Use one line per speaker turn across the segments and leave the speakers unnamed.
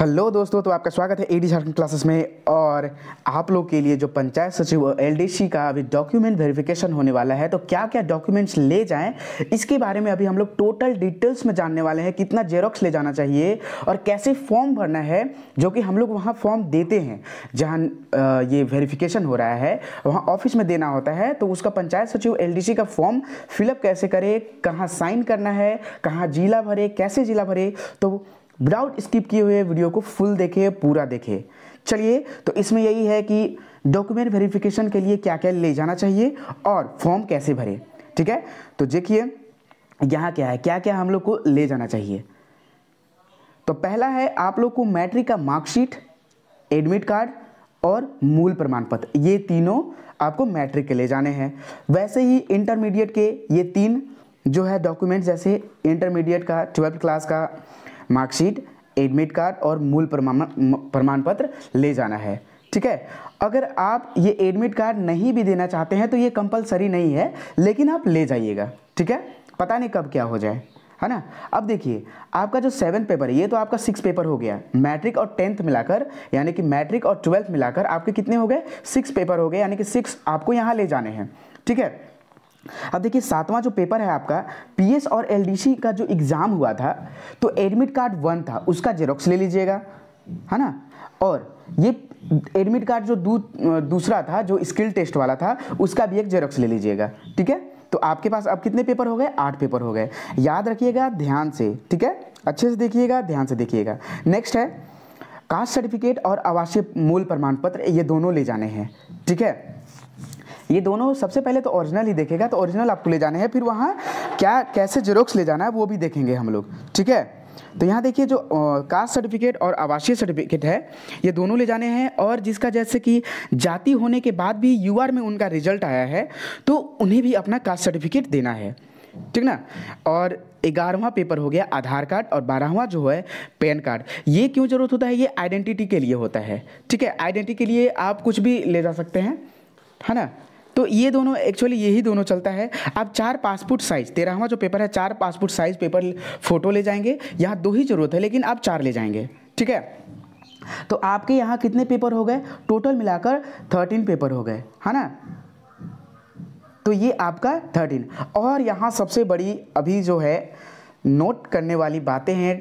hello दोस्तों तो आपका स्वागत है एडी झारखंड क्लासेस में और आप लोग के लिए जो पंचायत सचिव और एलडीसी का अभी डॉक्यूमेंट वेरिफिकेशन होने वाला है तो क्या क्या डॉक्यूमेंट्स ले जाएं इसके बारे में अभी हम लोग टोटल डिटेल्स में जानने वाले हैं कितना जेरोक्स ले जाना चाहिए और कैसे फॉर्म भरना है जो कि हम लोग वहाँ फॉर्म देते हैं जहाँ ये वेरीफिकेशन हो रहा है वहाँ ऑफिस में देना होता है तो उसका पंचायत सचिव एल का फॉर्म फिलअप कैसे करे कहाँ साइन करना है कहाँ जिला भरे कैसे जिला भरे तो विदाउट स्किप किए हुए वीडियो को फुल देखे पूरा देखे चलिए तो इसमें यही है कि डॉक्यूमेंट वेरिफिकेशन के लिए क्या क्या ले जाना चाहिए और फॉर्म कैसे भरे ठीक है तो देखिए यहाँ क्या है क्या क्या हम लोग को ले जाना चाहिए तो पहला है आप लोग को मैट्रिक का मार्कशीट एडमिट कार्ड और मूल प्रमाण पत्र ये तीनों आपको मैट्रिक के ले जाने हैं वैसे ही इंटरमीडिएट के ये तीन जो है डॉक्यूमेंट्स जैसे इंटरमीडिएट का ट्वेल्थ क्लास का मार्कशीट एडमिट कार्ड और मूल प्रमाण प्रमाण पत्र ले जाना है ठीक है अगर आप ये एडमिट कार्ड नहीं भी देना चाहते हैं तो ये कंपलसरी नहीं है लेकिन आप ले जाइएगा ठीक है पता नहीं कब क्या हो जाए है ना अब देखिए आपका जो सेवन पेपर है ये तो आपका सिक्स पेपर हो गया मैट्रिक और टेंथ मिलाकर यानी कि मैट्रिक और ट्वेल्थ मिलाकर आपके कितने हो गए सिक्स पेपर हो गए यानी कि सिक्स आपको यहाँ ले जाने हैं ठीक है अब देखिए सातवां जो पेपर है आपका पीएस और एलडीसी का जो एग्ज़ाम हुआ था तो एडमिट कार्ड वन था उसका जेरोक्स ले लीजिएगा है ना और ये एडमिट कार्ड जो दू, दूसरा था जो स्किल टेस्ट वाला था उसका भी एक जेरोक्स ले लीजिएगा ठीक है तो आपके पास अब कितने पेपर हो गए आठ पेपर हो गए याद रखिएगा ध्यान से ठीक है अच्छे से देखिएगा ध्यान से देखिएगा नेक्स्ट है कास्ट सर्टिफिकेट और आवासीय मूल प्रमाण पत्र ये दोनों ले जाने हैं ठीक है ये दोनों सबसे पहले तो ओरिजिनल ही देखेगा तो ओरिजिनल आपको ले जाने हैं फिर वहाँ क्या कैसे जेरोक्स ले जाना है वो भी देखेंगे हम लोग ठीक है तो यहाँ देखिए जो कास्ट सर्टिफिकेट और आवासीय सर्टिफिकेट है ये दोनों ले जाने हैं और जिसका जैसे कि जाति होने के बाद भी यू में उनका रिजल्ट आया है तो उन्हें भी अपना कास्ट सर्टिफिकेट देना है ठीक ना और ग्यारहवा पेपर हो गया आधार कार्ड और बारहवा जो है पैन कार्ड ये क्यों ज़रूरत होता है ये आइडेंटिटी के लिए होता है ठीक है आइडेंटिटी के लिए आप कुछ भी ले जा सकते हैं है ना तो ये दोनों एक्चुअली यही दोनों चलता है आप चार पासपोर्ट साइज तेरहवा जो पेपर है चार पासपोर्ट साइज पेपर फोटो ले जाएंगे यहाँ दो ही ज़रूरत है लेकिन आप चार ले जाएंगे ठीक है तो आपके यहाँ कितने पेपर हो गए टोटल मिलाकर थर्टीन पेपर हो गए है ना तो ये आपका थर्टीन और यहाँ सबसे बड़ी अभी जो है नोट करने वाली बातें हैं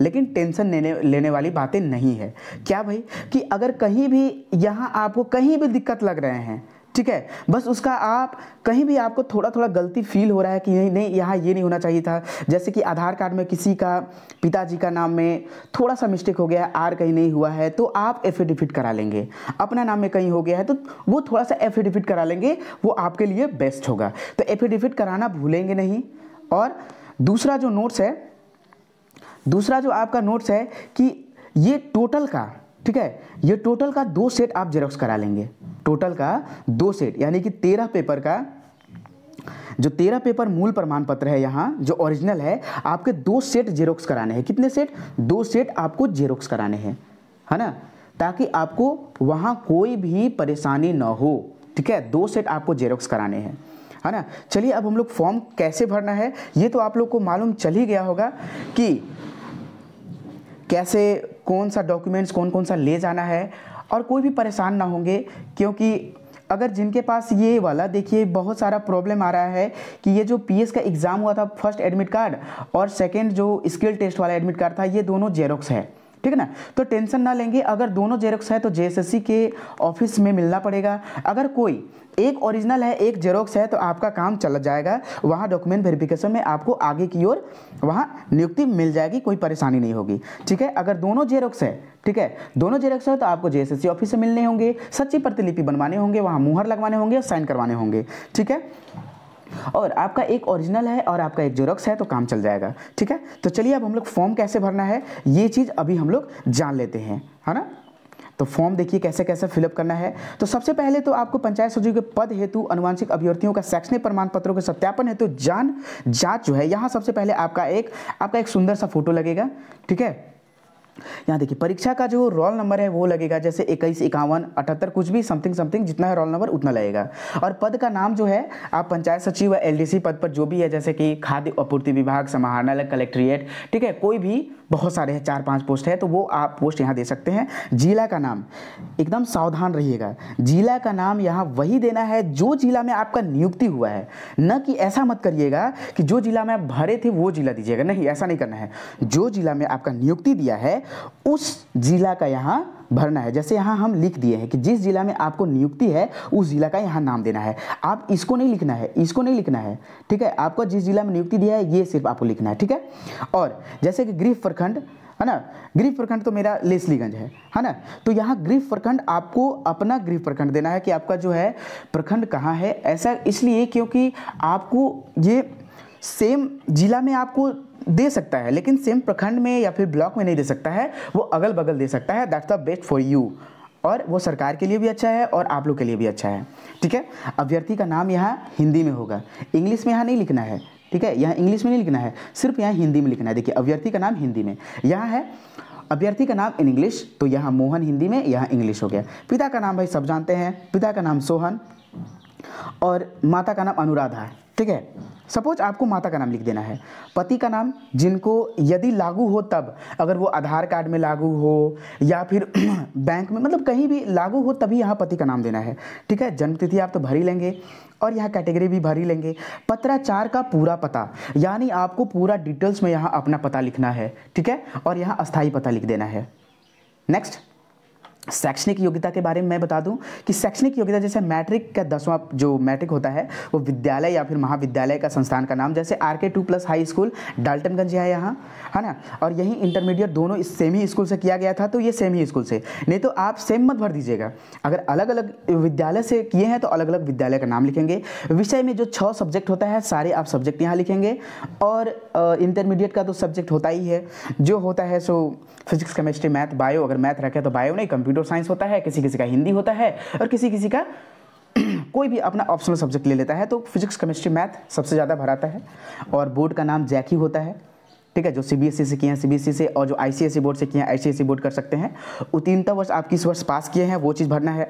लेकिन टेंशन लेने लेने वाली बातें नहीं है क्या भाई कि अगर कहीं भी यहाँ आपको कहीं भी दिक्कत लग रहे हैं ठीक है बस उसका आप कहीं भी आपको थोड़ा थोड़ा गलती फील हो रहा है कि नहीं नहीं यहाँ ये नहीं होना चाहिए था जैसे कि आधार कार्ड में किसी का पिताजी का नाम में थोड़ा सा मिस्टेक हो गया है आर कहीं नहीं हुआ है तो आप एफिडेविट करा लेंगे अपना नाम में कहीं हो गया है तो वो थोड़ा सा एफिडेविट करा लेंगे वो आपके लिए बेस्ट होगा तो एफिडेविट कराना भूलेंगे नहीं और दूसरा जो नोट्स है दूसरा जो आपका नोट्स है कि ये टोटल का ठीक है ये टोटल का दो सेट आप जेरोक्स करा लेंगे टोटल का दो सेट यानी कि तेरह पेपर का जो तेरह पेपर मूल प्रमाण पत्र है यहाँ जो ओरिजिनल है आपके दो सेट जेरोक्स कराने हैं कितने सेट दो सेट आपको जेरोक्स कराने हैं है ना ताकि आपको वहाँ कोई भी परेशानी ना हो ठीक है दो सेट आपको जेरोक्स कराने हैं है ना चलिए अब हम लोग फॉर्म कैसे भरना है ये तो आप लोग को मालूम चल ही गया होगा कि कैसे कौन सा डॉक्यूमेंट्स कौन कौन सा ले जाना है और कोई भी परेशान ना होंगे क्योंकि अगर जिनके पास ये वाला देखिए बहुत सारा प्रॉब्लम आ रहा है कि ये जो पीएस का एग्ज़ाम हुआ था फर्स्ट एडमिट कार्ड और सेकंड जो स्किल टेस्ट वाला एडमिट कार्ड था ये दोनों जेरोक्स है ठीक है ना तो टेंशन ना लेंगे अगर दोनों जेरोक्स है तो जे के ऑफिस में मिलना पड़ेगा अगर कोई एक ओरिजिनल है एक जेरोक्स है तो आपका काम चला जाएगा वहाँ डॉक्यूमेंट वेरिफिकेशन में आपको आगे की ओर वहाँ नियुक्ति मिल जाएगी कोई परेशानी नहीं होगी ठीक है अगर दोनों जेरोक्स है ठीक है दोनों जेरोक्स है तो आपको जे ऑफिस से मिलने होंगे सच्ची प्रतिलिपि बनवाने होंगे वहाँ मुहर लगवाने होंगे और साइन करवाने होंगे ठीक है और आपका एक ओरिजिनल है और आपका एक जोरोक्स है तो काम चल जाएगा ठीक है तो चलिए अब हम लोग फॉर्म कैसे भरना है ये चीज़ अभी हम लोग जान लेते हैं है ना तो फॉर्म देखिए कैसे कैसे फिलअप करना है तो सबसे पहले तो आपको पंचायत सचिव के पद हेतु अनुवांशिक अभ्यर्थियों का शैक्षणिक प्रमाण पत्रों के सत्यापन हेतु जान जांच जो है यहाँ सबसे पहले आपका एक आपका एक सुंदर सा फोटो लगेगा ठीक है यहाँ देखिए परीक्षा का जो रोल नंबर है वो लगेगा जैसे इक्कीस इक्यावन अठहत्तर कुछ भी समथिंग समथिंग जितना है रोल नंबर उतना लगेगा और पद का नाम जो है आप पंचायत सचिव या एलडीसी पद पर जो भी है जैसे कि खाद्य आपूर्ति विभाग समाहरणालय कलेक्ट्रिएट ठीक है कोई भी बहुत सारे हैं चार पाँच पोस्ट है तो वो आप पोस्ट यहाँ दे सकते हैं जिला का नाम एकदम सावधान रहिएगा जिला का नाम यहाँ वही देना है जो जिला में आपका नियुक्ति हुआ है न कि ऐसा मत करिएगा कि जो जिला में आप भरे थे वो जिला दीजिएगा नहीं ऐसा नहीं करना है जो जिला में आपका नियुक्ति दिया है उस ज़िला का यहाँ भरना है जैसे यहाँ हम लिख दिए हैं कि जिस ज़िला में आपको नियुक्ति है उस ज़िला का यहाँ नाम देना है आप इसको नहीं लिखना है इसको नहीं लिखना है ठीक है आपको जिस ज़िला में नियुक्ति दिया है ये सिर्फ आपको लिखना है ठीक है और जैसे कि गृह प्रखंड है ना गृह प्रखंड तो मेरा लेसलीगंज है है ना तो यहाँ गृह प्रखंड आपको अपना गृह प्रखंड देना है कि आपका जो है प्रखंड कहाँ है ऐसा इसलिए क्योंकि आपको ये सेम जिला में आपको दे सकता है लेकिन सेम प्रखंड में या फिर ब्लॉक में नहीं दे सकता है वो अगल बगल दे सकता है that's the best for you और वो सरकार के लिए भी अच्छा है और आप लोग के लिए भी अच्छा है ठीक है अभ्यर्थी का नाम यहाँ हिंदी में होगा इंग्लिश में यहाँ नहीं लिखना है ठीक है यहाँ इंग्लिश में नहीं लिखना है सिर्फ यहाँ हिंदी में लिखना है देखिए अभ्यर्थी का नाम हिंदी में यहाँ है अभ्यर्थी का नाम इन इंग्लिश तो यहाँ मोहन हिंदी में यहाँ इंग्लिश हो गया पिता का नाम भाई सब जानते हैं पिता का नाम सोहन और माता का नाम अनुराधा है ठीक है सपोज आपको माता का नाम लिख देना है पति का नाम जिनको यदि लागू हो तब अगर वो आधार कार्ड में लागू हो या फिर बैंक में मतलब कहीं भी लागू हो तभी यहाँ पति का नाम देना है ठीक है जन्म तिथि आप तो भर ही लेंगे और यहाँ कैटेगरी भी भर ही लेंगे पत्राचार का पूरा पता यानी आपको पूरा डिटेल्स में यहाँ अपना पता लिखना है ठीक है और यहाँ अस्थाई पता लिख देना है नेक्स्ट शैक्षणिक योग्यता के बारे में मैं बता दूं कि शैक्षणिक योग्यता जैसे मैट्रिक का दसवां जो मैट्रिक होता है वो विद्यालय या फिर महाविद्यालय का संस्थान का नाम जैसे R K two plus high school Daltonganj है यहाँ है ना और यही इंटरमीडिएट दोनों इस सेम ही स्कूल से किया गया था तो ये सेम ही स्कूल से नहीं तो आप सेम मत भर दीजिएगा अगर अलग अलग विद्यालय से किए हैं तो अलग अलग विद्यालय का नाम लिखेंगे विषय में जो छः सब्जेक्ट होता है सारे आप सब्जेक्ट यहाँ लिखेंगे और इंटरमीडिएट का तो सब्जेक्ट होता ही है जो होता है so physics chemistry math bio अगर मैथ रखे तो बायो नहीं कंप्यूटर कंप्यूटर साइंस होता है किसी किसी का हिंदी होता है और किसी किसी का कोई भी अपना ऑप्शनल सब्जेक्ट ले लेता है तो फिजिक्स केमिस्ट्री मैथ सबसे ज़्यादा भराता है और बोर्ड का नाम जैक ही होता है ठीक है जो सीबीएसई e से किए हैं सीबीएसई से और जो आईसीएसई बोर्ड e से किए हैं आईसीएसई बोर्ड कर सकते हैं उत्तीर्णता वर्ष आप किस वर्ष पास किए हैं वो चीज़ भरना है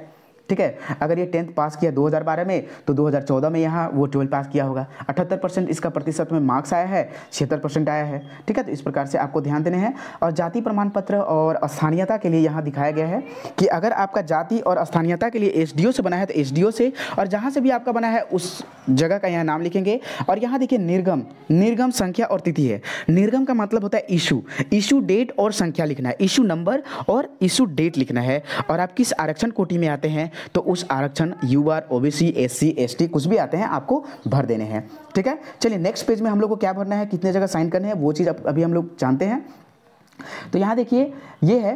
ठीक है अगर ये टेंथ पास किया 2012 में तो 2014 में यहाँ वो ट्वेल्थ पास किया होगा अठहत्तर परसेंट इसका प्रतिशत में मार्क्स आया है छिहत्तर परसेंट आया है ठीक है तो इस प्रकार से आपको ध्यान देने हैं और जाति प्रमाण पत्र और स्थानीयता के लिए यहाँ दिखाया गया है कि अगर आपका जाति और स्थानीयता के लिए एस से बना है तो एस से और जहाँ से भी आपका बना है उस जगह का यहाँ नाम लिखेंगे और यहाँ देखिए निर्गम निर्गम संख्या और तिथि है निर्गम का मतलब होता है इशू इशू डेट और संख्या लिखना है इशू नंबर और इशू डेट लिखना है और आप किस आरक्षण कोटि में आते हैं तो उस आरक्षण U R O B C S C S T कुछ भी आते हैं आपको भर देने हैं ठीक है चलिए नेक्स्ट पेज में हम लोग को क्या भरना है कितने जगह साइन करने हैं वो चीज़ अभी हम लोग जानते हैं तो यहाँ देखिए ये है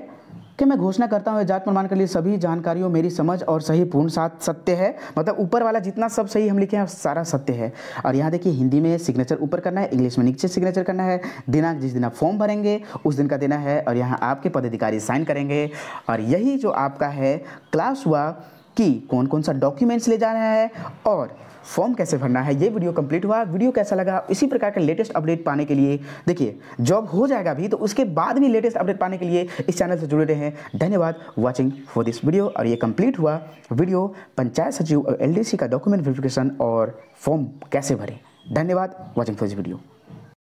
के मैं घोषणा करता हूँ जात प्रमाण के लिए सभी जानकारियों मेरी समझ और सही पूर्ण साथ सत्य है मतलब ऊपर वाला जितना सब सही हम लिखे हैं सारा सत्य है और यहाँ देखिए हिंदी में सिग्नेचर ऊपर करना है इंग्लिश में नीचे सिग्नेचर करना है दिनांक जिस दिन आप फॉर्म भरेंगे उस दिन का देना है और यहाँ आपके पदाधिकारी साइन करेंगे और यही जो आपका है क्लास हुआ कि कौन कौन सा डॉक्यूमेंट्स ले जाना है और फॉर्म कैसे भरना है ये वीडियो कंप्लीट हुआ वीडियो कैसा लगा इसी प्रकार का लेटेस्ट अपडेट पाने के लिए देखिए जॉब हो जाएगा भी तो उसके बाद भी लेटेस्ट अपडेट पाने के लिए इस चैनल से जुड़े रहें धन्यवाद वॉचिंग फॉर दिस वीडियो और ये कंप्लीट हुआ वीडियो पंचायत सचिव और एल का डॉक्यूमेंट वेरिफिकेशन और फॉर्म कैसे भरें धन्यवाद वॉचिंग फॉर दिस वीडियो